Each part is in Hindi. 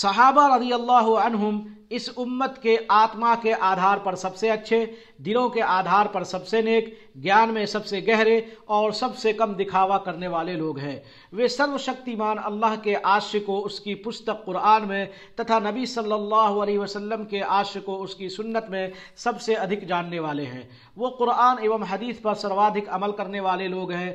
सहाबा रदी अल्लाह अनहुम इस उम्मत के आत्मा के आधार पर सबसे अच्छे दिलों के आधार पर सबसे नेक ज्ञान में सबसे गहरे और सबसे कम दिखावा करने वाले लोग हैं वे सर्वशक्तिमान अल्लाह के आश को उसकी पुस्तक कुरान में तथा नबी सल्लल्लाहु अलैहि वसल्लम के आश को उसकी सुन्नत में सबसे अधिक जानने वाले हैं वो कुरान एवं हदीस पर सर्वाधिक अमल करने वाले लोग हैं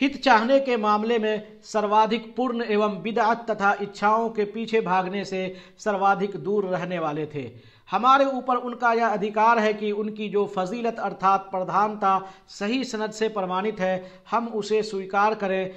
हित चाहने के मामले में सर्वाधिक पूर्ण एवं विदात तथा इच्छाओं के पीछे भागने से सर्वाधिक दूर रहने वाले थे हमारे ऊपर उनका यह अधिकार है कि उनकी जो फजीलत अर्थात प्रधानता सही सनद से प्रमाणित है हम उसे स्वीकार करें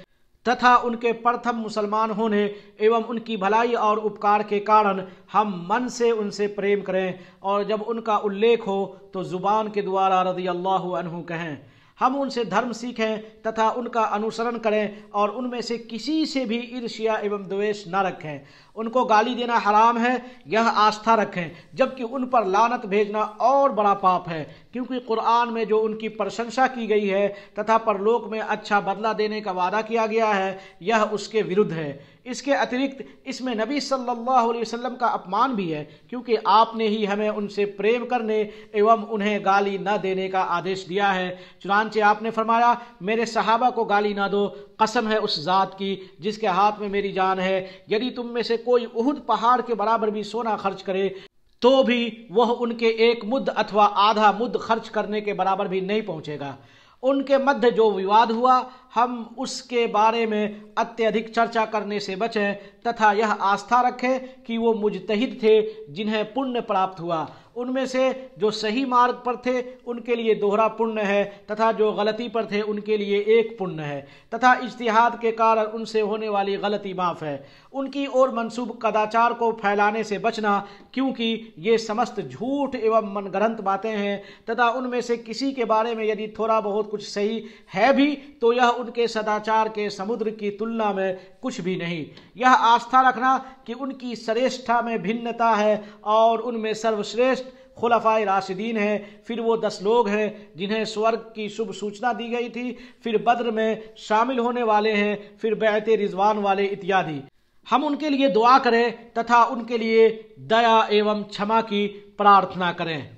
तथा उनके प्रथम मुसलमान होने एवं उनकी भलाई और उपकार के कारण हम मन से उनसे प्रेम करें और जब उनका उल्लेख हो तो ज़ुबान के द्वारा रदी अल्लाह कहें हम उनसे धर्म सीखें तथा उनका अनुसरण करें और उनमें से किसी से भी ईर्ष्या एवं द्वेष न रखें उनको गाली देना हराम है यह आस्था रखें जबकि उन पर लानत भेजना और बड़ा पाप है क्योंकि कुरान में जो उनकी प्रशंसा की गई है तथा परलोक में अच्छा बदला देने का वादा किया गया है यह उसके विरुद्ध है इसके अतिरिक्त इसमें नबी सल्लल्लाहु अलैहि वसल्लम का अपमान भी है क्योंकि आपने ही हमें उनसे प्रेम करने एवं उन्हें गाली न देने का आदेश दिया है चुनाव चुनानचे आपने फरमाया मेरे सहाबा को गाली ना दो कसम है उस ज़ात की जिसके हाथ में मेरी जान है यदि तुम में से कोई उहद पहाड़ के बराबर भी सोना खर्च करे तो भी वह उनके एक मुद्द अथवा आधा मुद्द खर्च करने के बराबर भी नहीं पहुंचेगा उनके मध्य जो विवाद हुआ हम उसके बारे में अत्यधिक चर्चा करने से बचें तथा यह आस्था रखें कि वो मुजतहिद थे जिन्हें पुण्य प्राप्त हुआ उनमें से जो सही मार्ग पर थे उनके लिए दोहरा पुण्य है तथा जो गलती पर थे उनके लिए एक पुण्य है तथा इज्तिहाद के कारण उनसे होने वाली गलती माफ़ है उनकी ओर मनसूब कदाचार को फैलाने से बचना क्योंकि ये समस्त झूठ एवं मनगढ़ंत बातें हैं तथा उनमें से किसी के बारे में यदि थोड़ा बहुत कुछ सही है भी तो यह उनके सदाचार के समुद्र की तुलना में कुछ भी नहीं यह आस्था रखना कि उनकी श्रेष्ठा में भिन्नता है और उनमें सर्वश्रेष्ठ खुलफा राशिदीन हैं फिर वो दस लोग हैं जिन्हें स्वर्ग की शुभ सूचना दी गई थी फिर बद्र में शामिल होने वाले हैं फिर बैत रिजवान वाले इत्यादि हम उनके लिए दुआ करें तथा उनके लिए दया एवं क्षमा की प्रार्थना करें